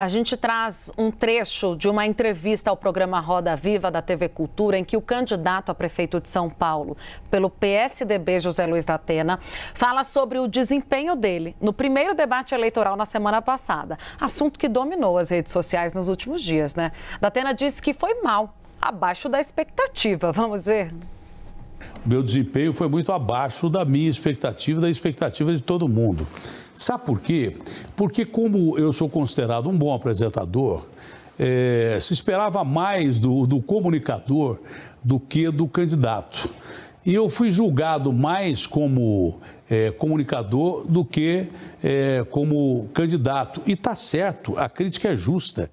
A gente traz um trecho de uma entrevista ao programa Roda Viva da TV Cultura, em que o candidato a prefeito de São Paulo, pelo PSDB, José Luiz da Atena, fala sobre o desempenho dele no primeiro debate eleitoral na semana passada. Assunto que dominou as redes sociais nos últimos dias, né? Da Atena disse que foi mal, abaixo da expectativa. Vamos ver? meu desempenho foi muito abaixo da minha expectativa, da expectativa de todo mundo. Sabe por quê? Porque, como eu sou considerado um bom apresentador, é, se esperava mais do, do comunicador do que do candidato. E eu fui julgado mais como é, comunicador do que é, como candidato. E está certo, a crítica é justa.